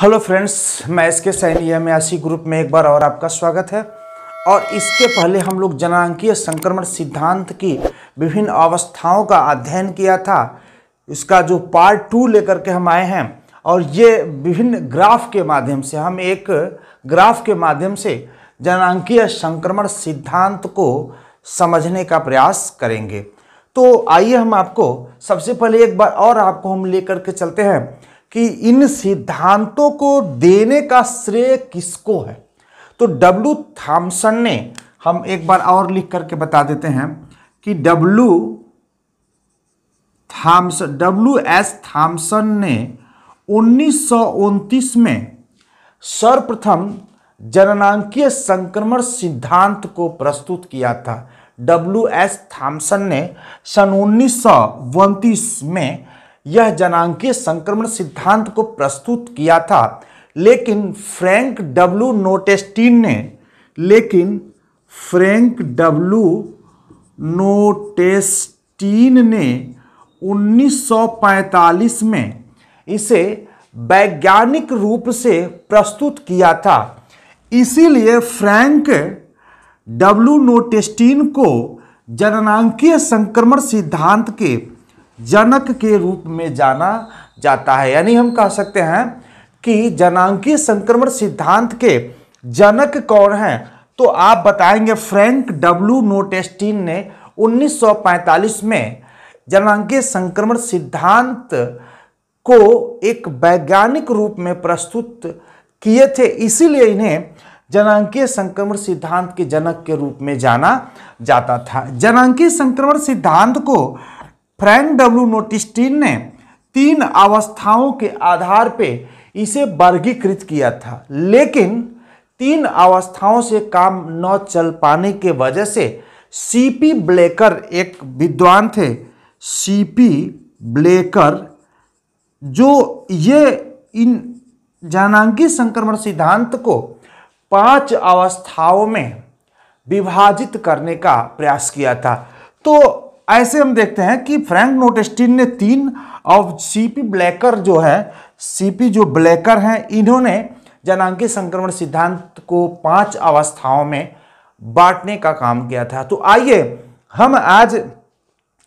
hello friends मैं S के Saini M आशी ग्रुप में एक बार और आपका स्वागत है और इसके पहले हम लोग जनांकीय संक्रमण सिद्धांत की विभिन्न अवस्थाओं का अध्ययन किया था इसका जो पार्ट टू लेकर के हम आए हैं और ये विभिन्न ग्राफ के माध्यम से हम एक ग्राफ के माध्यम से जनांकीय संक्रमण सिद्धांत को समझने का प्रयास करेंगे तो आइए हम आपको सबसे पहले एक बार और आपको हम लेकर के चलते हैं कि इन सिद्धांतों को देने का श्रेय किसको है तो डब्लू थाम्सन ने हम एक बार और लिख करके बता देते हैं कि W Thompson W S Thompson ने उन्नीस में सर्वप्रथम जननांकीय संक्रमण सिद्धांत को प्रस्तुत किया था डब्ल्यू एस थाम्सन ने सन उन्नीस में यह जनांकीय संक्रमण सिद्धांत को प्रस्तुत किया था लेकिन फ्रैंक डब्ल्यू नोटेस्टीन ने लेकिन फ्रैंक डब्ल्यू नोटेस्टीन ने 1945 में इसे वैज्ञानिक रूप से प्रस्तुत किया था इसीलिए फ्रैंक डब्ल्यू नोटेस्टीन को जननांकीय संक्रमण सिद्धांत के जनक के रूप में जाना जाता है यानी हम कह सकते हैं कि जनांकीय संक्रमण सिद्धांत के जनक कौन हैं तो आप बताएंगे फ्रैंक डब्ल्यू नोटेस्टीन ने 1945 में जनांकीय संक्रमण सिद्धांत को एक वैज्ञानिक रूप में प्रस्तुत किए थे इसीलिए इन्हें जनांकीय संक्रमण सिद्धांत के जनक के रूप में जाना जाता था जनांकीय संक्रमण सिद्धांत को फ्रैंक डब्ल्यू नोटिस्टीन ने तीन अवस्थाओं के आधार पे इसे वर्गीकृत किया था लेकिन तीन अवस्थाओं से काम न चल पाने के वजह से सीपी ब्लेकर एक विद्वान थे सीपी ब्लेकर जो ये इन जनांगी संक्रमण सिद्धांत को पांच अवस्थाओं में विभाजित करने का प्रयास किया था तो ऐसे हम देखते हैं कि फ्रैंक नोटेस्टिन ने तीन और सीपी ब्लैकर जो है सीपी जो ब्लैकर हैं इन्होंने जनांगी संक्रमण सिद्धांत को पांच अवस्थाओं में बांटने का काम किया था तो आइए हम आज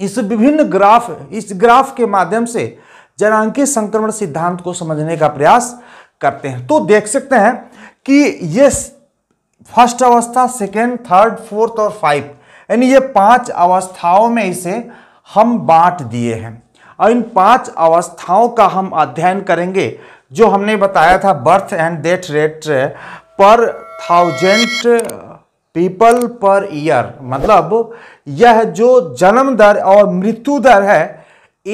इस विभिन्न ग्राफ इस ग्राफ के माध्यम से जनांकी संक्रमण सिद्धांत को समझने का प्रयास करते हैं तो देख सकते हैं कि ये फर्स्ट अवस्था सेकेंड थर्ड फोर्थ और फाइव यानी ये पांच अवस्थाओं में इसे हम बांट दिए हैं और इन पांच अवस्थाओं का हम अध्ययन करेंगे जो हमने बताया था birth and death rate per thousand people per year मतलब यह जो जन्म दर और मृत्यु दर है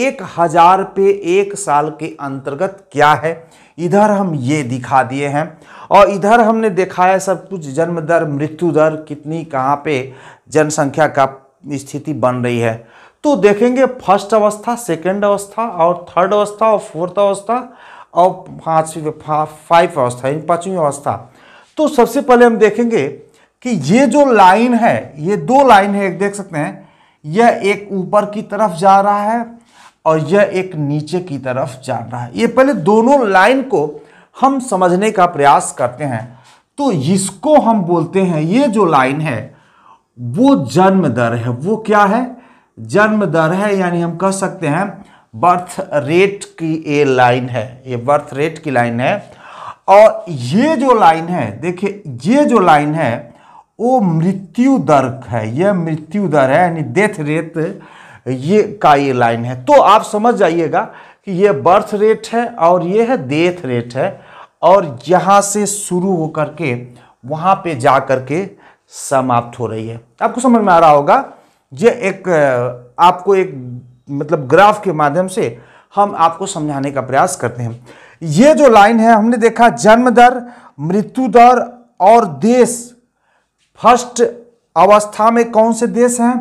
एक हजार पे एक साल के अंतर्गत क्या है इधर हम ये दिखा दिए हैं और इधर हमने देखा है सब कुछ जन्म दर मृत्यु दर कितनी कहाँ पे जनसंख्या का स्थिति बन रही है तो देखेंगे फर्स्ट अवस्था सेकेंड अवस्था और थर्ड अवस्था और फोर्थ अवस्था और पाँचवीं फाइव अवस्था यानी पाँचवीं अवस्था तो सबसे पहले हम देखेंगे कि ये जो लाइन है ये दो लाइन है एक देख सकते हैं यह एक ऊपर की तरफ जा रहा है और यह एक नीचे की तरफ जा रहा है ये पहले दोनों लाइन को हम समझने का प्रयास करते हैं तो इसको हम बोलते हैं ये जो लाइन है वो जन्म दर है वो क्या है जन्म दर है यानी हम कह सकते हैं बर्थ रेट की ये लाइन है ये बर्थ रेट की लाइन है और ये जो लाइन है देखिए ये जो लाइन है वो मृत्यु दर है यह मृत्यु दर है यानी डेथ रेट ये का ये लाइन है तो आप समझ जाइएगा कि ये बर्थ रेट है और ये है डेथ रेट है और यहाँ से शुरू होकर के वहाँ पे जा कर के समाप्त हो रही है आपको समझ में आ रहा होगा ये एक आपको एक मतलब ग्राफ के माध्यम से हम आपको समझाने का प्रयास करते हैं ये जो लाइन है हमने देखा जन्म दर मृत्यु दर और देश फर्स्ट अवस्था में कौन से देश हैं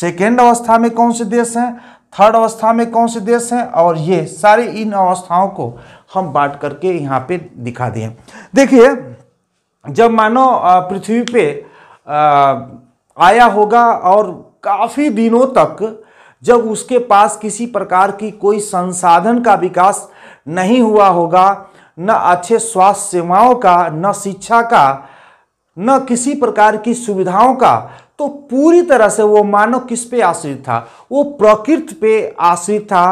सेकेंड अवस्था में कौन से देश हैं थर्ड अवस्था में कौन से देश हैं और ये सारे इन अवस्थाओं को हम बांट करके यहाँ पे दिखा दिए देखिए जब मानो पृथ्वी पे आया होगा और काफ़ी दिनों तक जब उसके पास किसी प्रकार की कोई संसाधन का विकास नहीं हुआ होगा न अच्छे स्वास्थ्य सेवाओं का न शिक्षा का न किसी प्रकार की सुविधाओं का तो पूरी तरह से वो मानव किस पे आश्रित था वो प्रकृति पे आश्रित था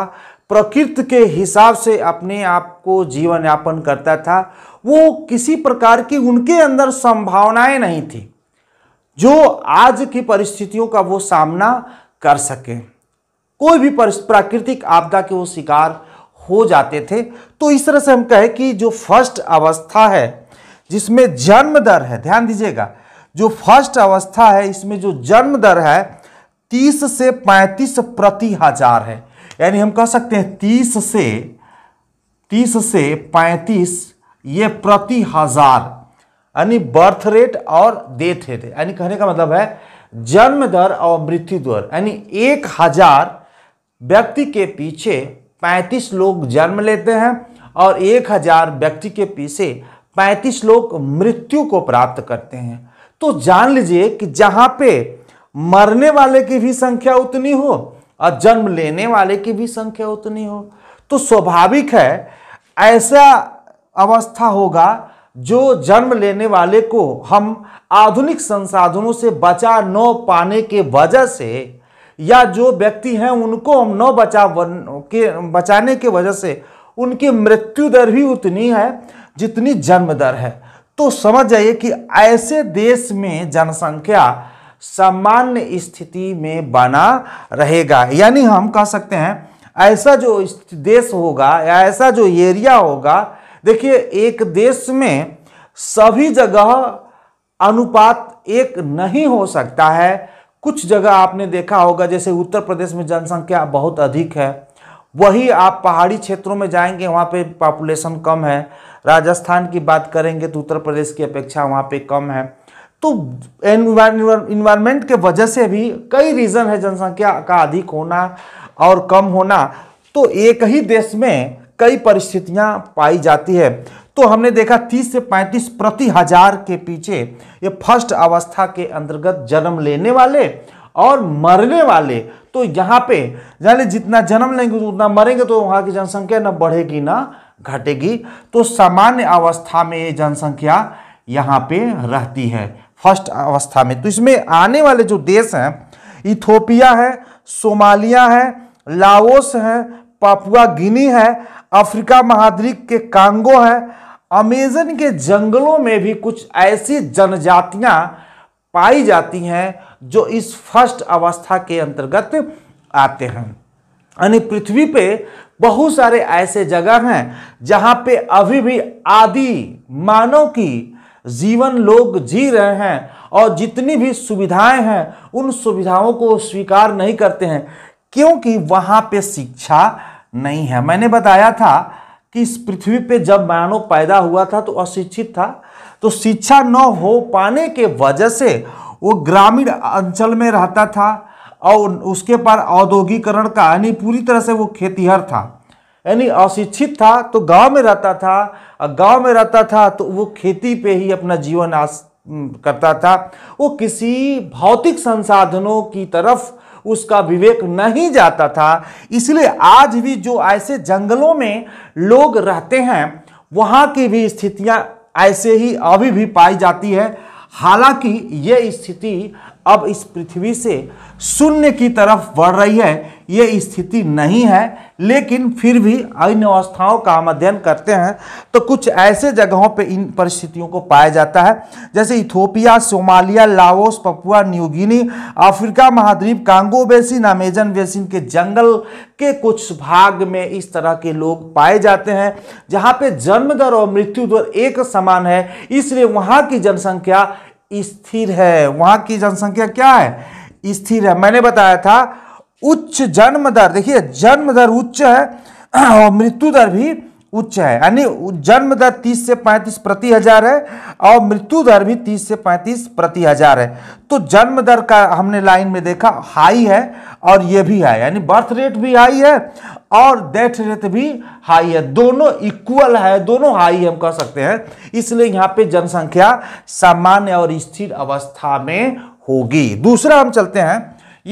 प्रकृति के हिसाब से अपने आप को जीवन यापन करता था वो किसी प्रकार की उनके अंदर संभावनाएं नहीं थी जो आज की परिस्थितियों का वो सामना कर सके कोई भी प्राकृतिक आपदा के वो शिकार हो जाते थे तो इस तरह से हम कहें कि जो फर्स्ट अवस्था है जिसमें जन्म दर है ध्यान दीजिएगा जो फर्स्ट अवस्था है इसमें जो जन्म दर है तीस से पैंतीस प्रति हजार है यानी हम कह सकते हैं तीस से तीस से पैंतीस ये प्रति हजार यानी बर्थ रेट और डेथ रेट यानी कहने का मतलब है जन्म दर और मृत्यु दर यानी एक हजार व्यक्ति के पीछे पैंतीस लोग जन्म लेते हैं और एक हजार व्यक्ति के पीछे पैंतीस लोग मृत्यु को प्राप्त करते हैं तो जान लीजिए कि जहां पे मरने वाले की भी संख्या उतनी हो और जन्म लेने वाले की भी संख्या उतनी हो तो स्वाभाविक है ऐसा अवस्था होगा जो जन्म लेने वाले को हम आधुनिक संसाधनों से बचा न पाने के वजह से या जो व्यक्ति हैं उनको हम न बचा के बचाने के वजह से उनकी मृत्यु दर भी उतनी है जितनी जन्म दर है तो समझ जाइए कि ऐसे देश में जनसंख्या सामान्य स्थिति में बना रहेगा यानी हम कह सकते हैं ऐसा जो देश होगा या ऐसा जो एरिया होगा देखिए एक देश में सभी जगह अनुपात एक नहीं हो सकता है कुछ जगह आपने देखा होगा जैसे उत्तर प्रदेश में जनसंख्या बहुत अधिक है वही आप पहाड़ी क्षेत्रों में जाएंगे वहाँ पे पॉपुलेशन कम है राजस्थान की बात करेंगे तो उत्तर प्रदेश की अपेक्षा वहाँ पे कम है तो इन्वायरमेंट के वजह से भी कई रीज़न है जनसंख्या का अधिक होना और कम होना तो एक ही देश में कई परिस्थितियाँ पाई जाती है तो हमने देखा 30 से 35 प्रति हजार के पीछे ये फर्स्ट अवस्था के अंतर्गत जन्म लेने वाले और मरने वाले तो यहाँ पे जाने जितना जन्म लेंगे तो उतना मरेंगे तो वहाँ की जनसंख्या ना बढ़ेगी ना घटेगी तो सामान्य अवस्था में ये जनसंख्या यहाँ पे रहती है फर्स्ट अवस्था में तो इसमें आने वाले जो देश हैं इथोपिया है सोमालिया है लाओस है पापुआ गिनी है अफ्रीका महाद्वीप के कांगो है अमेजन के जंगलों में भी कुछ ऐसी जनजातियां पाई जाती हैं जो इस फर्स्ट अवस्था के अंतर्गत आते हैं यानी पृथ्वी पे बहुत सारे ऐसे जगह हैं जहां पे अभी भी आदि मानव की जीवन लोग जी रहे हैं और जितनी भी सुविधाएं हैं उन सुविधाओं को स्वीकार नहीं करते हैं क्योंकि वहाँ पे शिक्षा नहीं है मैंने बताया था कि इस पृथ्वी पे जब मानव पैदा हुआ था तो अशिक्षित था तो शिक्षा न हो पाने के वजह से वो ग्रामीण अंचल में रहता था और उसके पास औद्योगिकरण का यानी पूरी तरह से वो खेतीहर था यानी अशिक्षित था तो गांव में रहता था और गांव में रहता था तो वो खेती पे ही अपना जीवन आस करता था वो किसी भौतिक संसाधनों की तरफ उसका विवेक नहीं जाता था इसलिए आज भी जो ऐसे जंगलों में लोग रहते हैं वहाँ की भी स्थितियाँ ऐसे ही अभी भी पाई जाती है हालांकि ये स्थिति अब इस पृथ्वी से शून्य की तरफ बढ़ रही है ये स्थिति नहीं है लेकिन फिर भी अन्य अवस्थाओं का हम अध्ययन करते हैं तो कुछ ऐसे जगहों पे इन परिस्थितियों को पाया जाता है जैसे Ethiopia Somalia Laos Papua New Guinea Africa महाद्वीप कांगो बेसिन अमेजन बेसिन के जंगल के कुछ भाग में इस तरह के लोग पाए जाते हैं जहाँ पे जन्म दर और मृत्यु दर एक समान है इसलिए वहाँ की जनसंख्या स्थिर है वहां की जनसंख्या क्या है स्थिर है मैंने बताया था उच्च जन्म दर देखिए जन्म दर उच्च है और मृत्यु दर भी उच्च है यानी जन्म दर 30 से 35 प्रति हजार है और मृत्यु दर भी 30 से 35 प्रति हजार है तो जन्म दर का हमने लाइन में देखा हाई है और ये भी हाई यानी बर्थ रेट भी हाई है और डेथ रेट भी हाई है दोनों इक्वल है दोनों हाई हम कह सकते हैं इसलिए यहाँ पे जनसंख्या सामान्य और स्थिर अवस्था में होगी दूसरा हम चलते हैं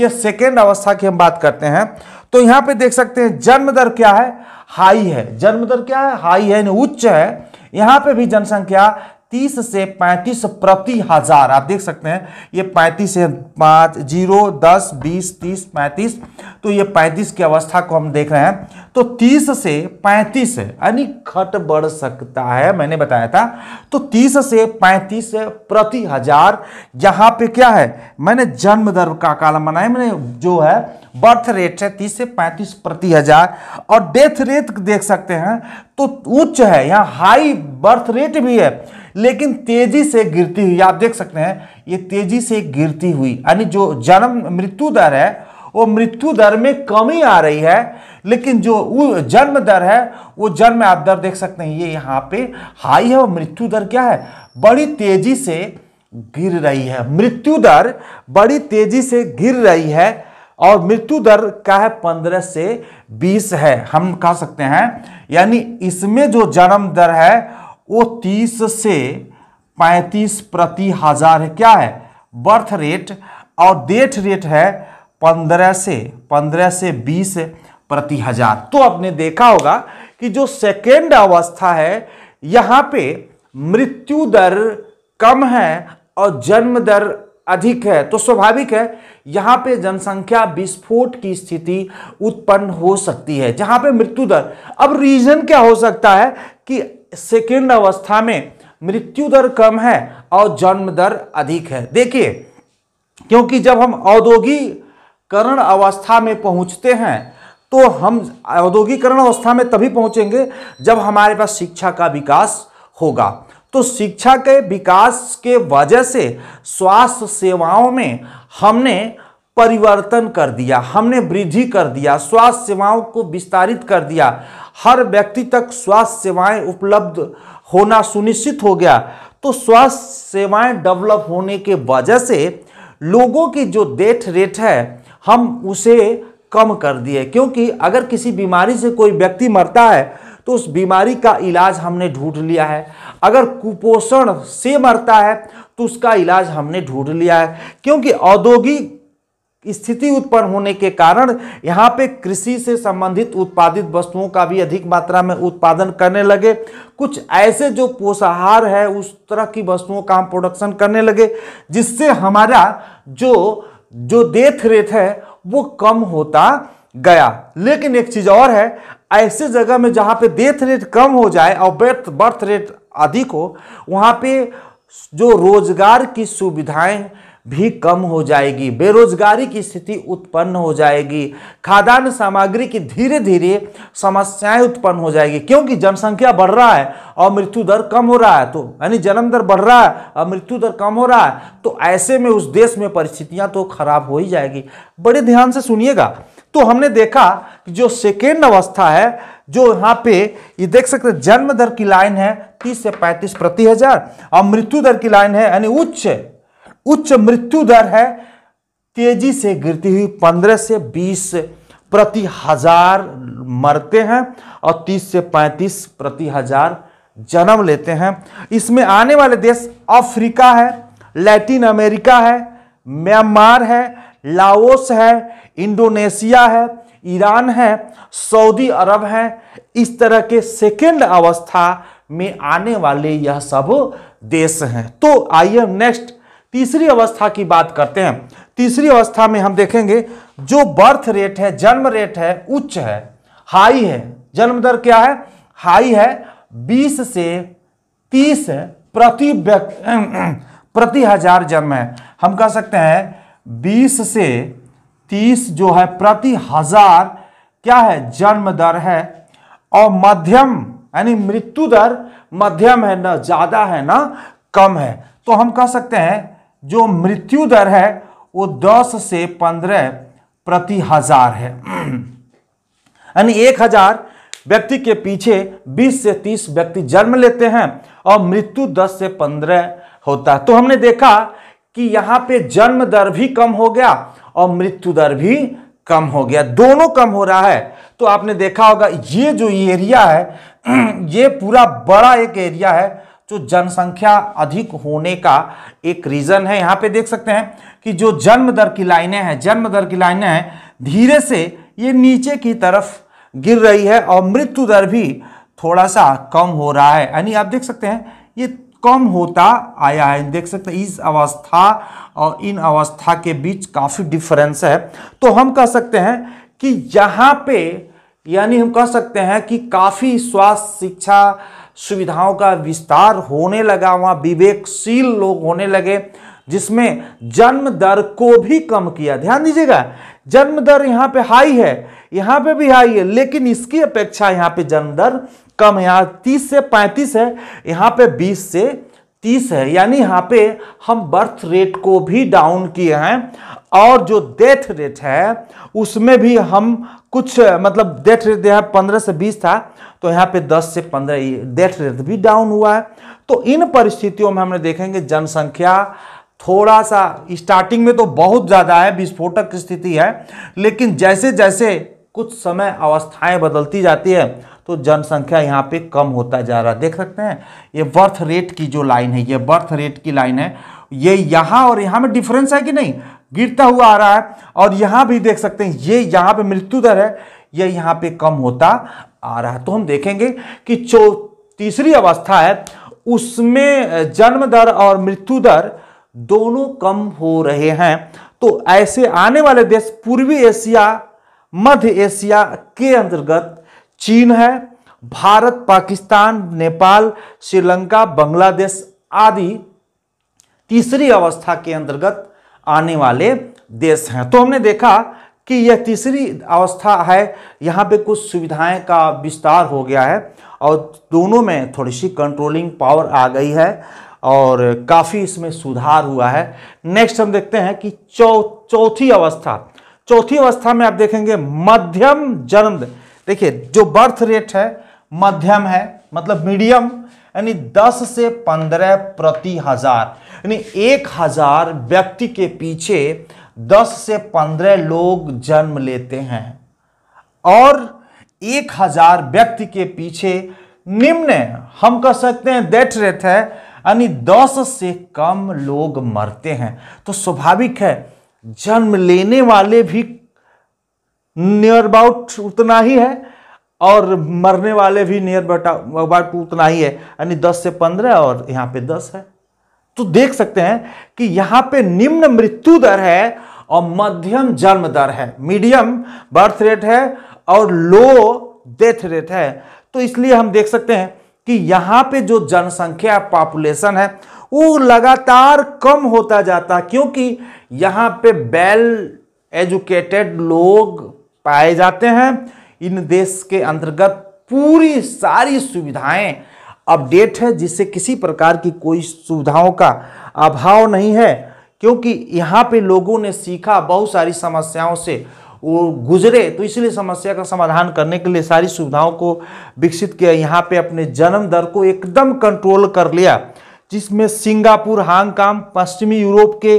ये सेकेंड अवस्था की हम बात करते हैं तो यहाँ पे देख सकते हैं जन्म दर क्या है हाई है जन्म दर क्या है हाई है यानी उच्च है यहाँ पे भी जनसंख्या तीस से पैंतीस प्रति हजार आप देख सकते हैं ये पैंतीस से पाँच जीरो दस बीस तीस पैंतीस तो ये पैंतीस की अवस्था को हम देख रहे हैं तो तीस से पैंतीस यानी घट बढ़ सकता है मैंने बताया था तो तीस से पैंतीस प्रति हजार यहाँ पे क्या है मैंने जन्म दर का कालम बनाया मैंने जो है बर्थ रेट है तीस से पैंतीस प्रति हजार और डेथ रेट देख सकते हैं तो उच्च है यहाँ हाई बर्थ रेट भी है लेकिन तेजी से गिरती हुई आप देख सकते हैं ये तेजी से गिरती हुई यानी जो जन्म मृत्यु दर है वो मृत्यु दर में कमी आ रही है लेकिन जो वो जन्म दर है वो जन्म आप दर देख सकते हैं ये यहाँ पे हाई है और मृत्यु दर क्या है बड़ी तेजी से गिर रही है मृत्यु दर बड़ी तेजी से गिर रही है और मृत्यु दर क्या है पंद्रह से बीस है हम कह सकते हैं यानी इसमें जो जन्म दर है वो 30 से 35 प्रति हजार है क्या है बर्थ रेट और डेथ रेट है 15 से 15 से 20 प्रति हजार तो आपने देखा होगा कि जो सेकेंड अवस्था है यहाँ पे मृत्यु दर कम है और जन्म दर अधिक है तो स्वाभाविक है यहाँ पे जनसंख्या विस्फोट की स्थिति उत्पन्न हो सकती है जहाँ पे मृत्यु दर अब रीजन क्या हो सकता है कि सेकेंड अवस्था में मृत्यु दर कम है और जन्म दर अधिक है देखिए क्योंकि जब हम औद्योगिकरण अवस्था में पहुंचते हैं तो हम औद्योगिकरण अवस्था में तभी पहुंचेंगे जब हमारे पास शिक्षा का विकास होगा तो शिक्षा के विकास के वजह से स्वास्थ्य सेवाओं में हमने परिवर्तन कर दिया हमने वृद्धि कर दिया स्वास्थ्य सेवाओं को विस्तारित कर दिया हर व्यक्ति तक स्वास्थ्य सेवाएं उपलब्ध होना सुनिश्चित हो गया तो स्वास्थ्य सेवाएं डेवलप होने के वजह से लोगों की जो डेथ रेट है हम उसे कम कर दिए क्योंकि अगर किसी बीमारी से कोई व्यक्ति मरता है तो उस बीमारी का इलाज हमने ढूंढ लिया है अगर कुपोषण से मरता है तो उसका इलाज हमने ढूंढ लिया है क्योंकि औद्योगिक स्थिति उत्पन्न होने के कारण यहाँ पे कृषि से संबंधित उत्पादित वस्तुओं का भी अधिक मात्रा में उत्पादन करने लगे कुछ ऐसे जो पोषाहार है उस तरह की वस्तुओं का हम प्रोडक्शन करने लगे जिससे हमारा जो जो डेथ रेट है वो कम होता गया लेकिन एक चीज़ और है ऐसे जगह में जहाँ पे डेथ रेट कम हो जाए और बर्थ बर्थ रेट अधिक हो वहाँ पर जो रोजगार की सुविधाएँ भी कम हो जाएगी बेरोजगारी की स्थिति उत्पन्न हो जाएगी खाद्यान्न सामग्री की धीरे धीरे समस्याएं उत्पन्न हो जाएगी क्योंकि जनसंख्या बढ़ रहा है और मृत्यु दर कम हो रहा है तो यानी जन्म दर बढ़ रहा है और मृत्यु दर कम हो रहा है तो ऐसे में उस देश में परिस्थितियां तो खराब हो ही जाएगी बड़े ध्यान से सुनिएगा तो हमने देखा कि जो सेकेंड अवस्था है जो यहाँ पे ये देख सकते जन्म दर की लाइन है 30 से 35 प्रति हजार और मृत्यु दर की लाइन है यानी उच्च उच्च मृत्यु दर है तेजी से गिरती हुई 15 से 20 प्रति हजार मरते हैं और 30 से 35 प्रति हजार जन्म लेते हैं इसमें आने वाले देश अफ्रीका है लैटिन अमेरिका है म्यांमार है लाओस है इंडोनेशिया है ईरान है सऊदी अरब है इस तरह के सेकेंड अवस्था में आने वाले यह सब देश हैं तो आइए नेक्स्ट तीसरी अवस्था की बात करते हैं तीसरी अवस्था में हम देखेंगे जो बर्थ रेट है जन्म रेट है उच्च है हाई है जन्म दर क्या है हाई है 20 से 30 प्रति प्रति हजार जन्म है हम कह सकते हैं 20 से 30 जो है प्रति हजार क्या है जन्म दर है और मध्यम यानी मृत्यु दर मध्यम है ना ज़्यादा है ना कम है तो हम कह सकते हैं जो मृत्यु दर है वो 10 से 15 प्रति हजार है यानी एक हजार व्यक्ति के पीछे 20 से 30 व्यक्ति जन्म लेते हैं और मृत्यु 10 से 15 होता है तो हमने देखा कि यहाँ पे जन्म दर भी कम हो गया और मृत्यु दर भी कम हो गया दोनों कम हो रहा है तो आपने देखा होगा ये जो एरिया है ये पूरा बड़ा एक एरिया है जो जनसंख्या अधिक होने का एक रीज़न है यहाँ पे देख सकते हैं कि जो जन्म दर की लाइनें हैं जन्म दर की लाइनें हैं धीरे से ये नीचे की तरफ गिर रही है और मृत्यु दर भी थोड़ा सा कम हो रहा है यानी आप देख सकते हैं ये कम होता आया है देख सकते हैं इस अवस्था और इन अवस्था के बीच काफ़ी डिफरेंस है तो हम कह सकते हैं कि यहाँ पे यानी हम कह सकते हैं कि काफ़ी स्वास्थ्य शिक्षा सुविधाओं का विस्तार होने लगा वहाँ विवेकशील लोग होने लगे जिसमें जन्म दर को भी कम किया ध्यान दीजिएगा जन्म दर यहाँ पे हाई है यहाँ पे भी हाई है लेकिन इसकी अपेक्षा यहाँ पे जन्म दर कम है यहाँ तीस से पैंतीस है यहाँ पे बीस से तीस है यानी यहाँ पे हम बर्थ रेट को भी डाउन किए हैं और जो डेथ रेट है उसमें भी हम कुछ मतलब डेथ रेट यहाँ पंद्रह से बीस था तो यहाँ पे दस से पंद्रह डेथ रेट भी डाउन हुआ है तो इन परिस्थितियों में हमने देखेंगे जनसंख्या थोड़ा सा स्टार्टिंग में तो बहुत ज़्यादा है विस्फोटक स्थिति है लेकिन जैसे जैसे कुछ समय अवस्थाएं बदलती जाती है तो जनसंख्या यहाँ पे कम होता जा रहा है देख सकते हैं ये बर्थ रेट की जो लाइन है ये बर्थ रेट की लाइन है ये यहाँ और यहाँ में डिफरेंस है कि नहीं गिरता हुआ आ रहा है और यहाँ भी देख सकते हैं ये यहाँ पे मृत्यु दर है ये यहाँ पे कम होता आ रहा है तो हम देखेंगे कि जो तीसरी अवस्था है उसमें जन्म दर और मृत्यु दर दोनों कम हो रहे हैं तो ऐसे आने वाले देश पूर्वी एशिया मध्य एशिया के अंतर्गत चीन है भारत पाकिस्तान नेपाल श्रीलंका बांग्लादेश आदि तीसरी अवस्था के अंतर्गत आने वाले देश हैं तो हमने देखा कि यह तीसरी अवस्था है यहाँ पे कुछ सुविधाएं का विस्तार हो गया है और दोनों में थोड़ी सी कंट्रोलिंग पावर आ गई है और काफ़ी इसमें सुधार हुआ है नेक्स्ट हम देखते हैं कि चौ चौथी अवस्था चौथी अवस्था में आप देखेंगे मध्यम जन्म देखिए जो बर्थ रेट है मध्यम है मतलब मीडियम यानी 10 से 15 प्रति हजार यानी एक हजार व्यक्ति के पीछे 10 से 15 लोग जन्म लेते हैं और एक हजार व्यक्ति के पीछे निम्न हम कह सकते हैं डेथ रेट है यानी 10 से कम लोग मरते हैं तो स्वाभाविक है जन्म लेने वाले भी नियर अबाउट उतना ही है और मरने वाले भी नियर अबाउट उतना ही है यानी दस से पंद्रह और यहाँ पे दस है तो देख सकते हैं कि यहाँ पे निम्न मृत्यु दर है और मध्यम जन्म दर है मीडियम बर्थ रेट है और लो डेथ रेट है तो इसलिए हम देख सकते हैं कि यहाँ पे जो जनसंख्या पॉपुलेशन है वो लगातार कम होता जाता क्योंकि यहाँ पे वेल एजुकेटेड लोग पाए जाते हैं इन देश के अंतर्गत पूरी सारी सुविधाएं अपडेट है जिससे किसी प्रकार की कोई सुविधाओं का अभाव नहीं है क्योंकि यहाँ पे लोगों ने सीखा बहुत सारी समस्याओं से वो गुजरे तो इसलिए समस्या का समाधान करने के लिए सारी सुविधाओं को विकसित किया यहाँ पे अपने जन्म दर को एकदम कंट्रोल कर लिया जिसमें सिंगापुर हांगकांग पश्चिमी यूरोप के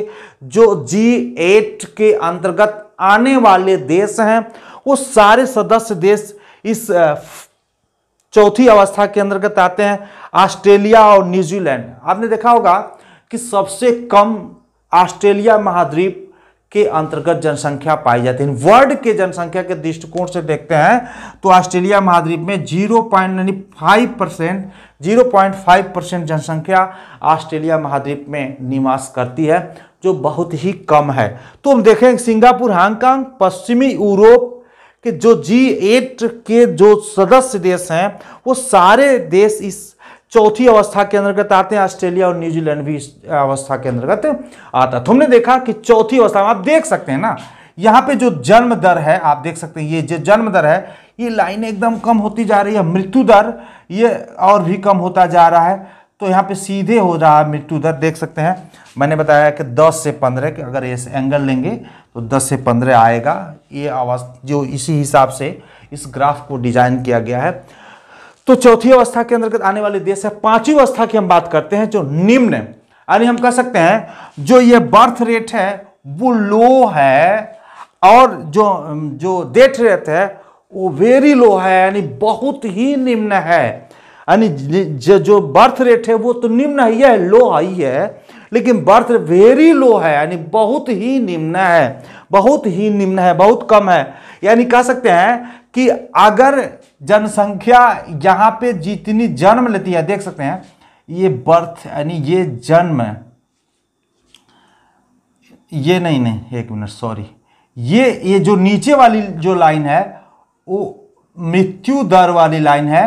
जो जी एट के अंतर्गत आने वाले देश हैं वो सारे सदस्य देश इस चौथी अवस्था के अंतर्गत आते हैं ऑस्ट्रेलिया और न्यूजीलैंड आपने देखा होगा कि सबसे कम ऑस्ट्रेलिया महाद्वीप के अंतर्गत जनसंख्या पाई जाती है वर्ल्ड के जनसंख्या के दृष्टिकोण से देखते हैं तो ऑस्ट्रेलिया महाद्वीप में जीरो पॉइंट यानी five percent zero point five percent जनसंख्या ऑस्ट्रेलिया महाद्वीप में निवास करती है जो बहुत ही कम है तो हम देखें सिंगापुर हांगकांग पश्चिमी यूरोप के जो जी एट के जो सदस्य देश हैं वो सारे देश इस चौथी अवस्था के अंतर्गत आते हैं ऑस्ट्रेलिया और न्यूजीलैंड भी इस अवस्था के अंतर्गत आता तो हमने देखा कि चौथी अवस्था आप देख सकते हैं ना यहाँ पे जो जन्म दर है आप देख सकते हैं ये जो जन्म दर है ये लाइन एकदम कम होती जा रही है मृत्यु दर ये और भी कम होता जा रहा है तो यहाँ पे सीधे हो रहा है मृत्यु दर देख सकते हैं मैंने बताया कि 10 से 15 के अगर इस एंगल लेंगे तो 10 से 15 आएगा ये अवस्था जो इसी हिसाब से इस ग्राफ को डिजाइन किया गया है तो चौथी अवस्था के अंतर्गत आने वाले देश है पांचवी अवस्था की हम बात करते हैं जो निम्न यानी हम कह सकते हैं जो ये बर्थ रेट है वो लो है और जो जो डेथ रेट है वो वेरी लो है यानी बहुत ही निम्न है यानी जो बर्थ रेट है वो तो निम्न ही है लो हाई है लेकिन बर्थ वेरी लो है यानी बहुत ही निम्न है बहुत ही निम्न है बहुत कम है यानी कह सकते हैं कि अगर जनसंख्या यहाँ पे जितनी जन्म लेती है देख सकते हैं ये बर्थ यानी ये जन्म ये नहीं नहीं एक मिनट सॉरी ये ये जो नीचे वाली जो लाइन है वो मृत्यु दर वाली लाइन है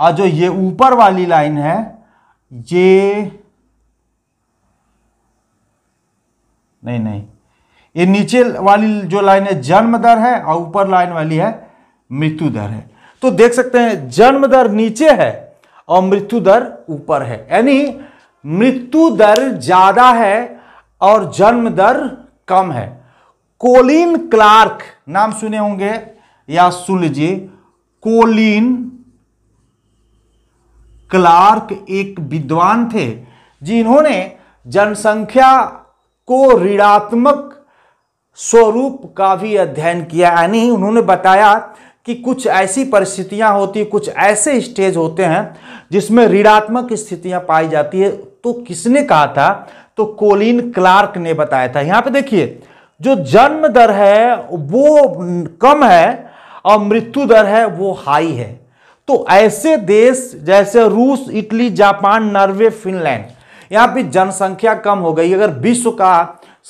और जो ये ऊपर वाली लाइन है ये नहीं नहीं ये नीचे वाली जो लाइन है जन्म दर है और ऊपर लाइन वाली है मृत्यु दर है तो देख सकते हैं जन्म दर नीचे है और मृत्यु दर ऊपर है यानी मृत्यु दर ज्यादा है और जन्म दर कम है कोलिन क्लार्क नाम सुने होंगे या सुन लीजिए कोलिन क्लार्क एक विद्वान थे जिन्होंने जनसंख्या को ऋणात्मक स्वरूप का भी अध्ययन किया यानी उन्होंने बताया कि कुछ ऐसी परिस्थितियां होती कुछ ऐसे स्टेज होते हैं जिसमें ऋणात्मक स्थितियां पाई जाती है तो किसने कहा था तो कोलिन क्लार्क ने बताया था यहाँ पे देखिए जो जन्म दर है वो कम है और मृत्यु दर है वो हाई है तो ऐसे देश जैसे रूस इटली जापान नॉर्वे फिनलैंड यहाँ पे जनसंख्या कम हो गई अगर विश्व का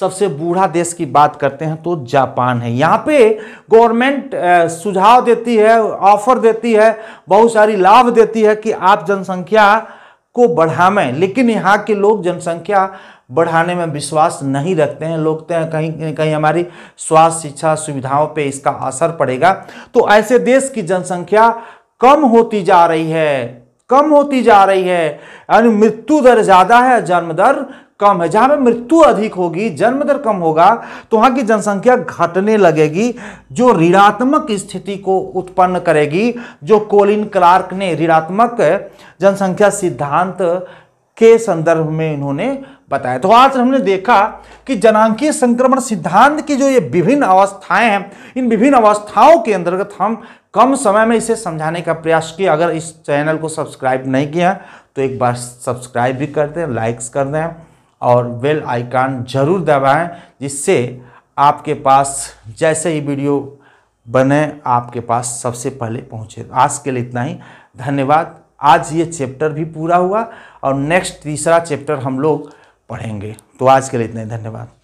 सबसे बूढ़ा देश की बात करते हैं तो जापान है यहाँ पे गवर्नमेंट सुझाव देती है ऑफर देती है बहुत सारी लाभ देती है कि आप जनसंख्या को बढ़ावें लेकिन यहाँ के लोग जनसंख्या बढ़ाने में विश्वास नहीं रखते हैं लोग हैं तो कहीं कहीं हमारी स्वास्थ्य शिक्षा सुविधाओं पे इसका असर पड़ेगा तो ऐसे देश की जनसंख्या कम होती जा रही है कम होती जा रही है यानी मृत्यु दर ज्यादा है जन्म दर कम है जहां पर मृत्यु अधिक होगी जन्म दर कम होगा तो वहां की जनसंख्या घटने लगेगी जो ऋणात्मक स्थिति को उत्पन्न करेगी जो कोलिन क्लार्क ने ऋणात्मक जनसंख्या सिद्धांत के संदर्भ में इन्होंने बताया तो आज हमने देखा कि जनांकीय संक्रमण सिद्धांत की जो ये विभिन्न अवस्थाएं हैं इन विभिन्न अवस्थाओं के अंतर्गत हम कम समय में इसे समझाने का प्रयास किया अगर इस चैनल को सब्सक्राइब नहीं किया तो एक बार सब्सक्राइब भी कर दें लाइक्स कर दें और बेल आइकान ज़रूर दबाएं जिससे आपके पास जैसे ही वीडियो बने आपके पास सबसे पहले पहुँचे आज के लिए इतना ही धन्यवाद आज ये चैप्टर भी पूरा हुआ और नेक्स्ट तीसरा चैप्टर हम लोग पढ़ेंगे तो आज के लिए इतना ही धन्यवाद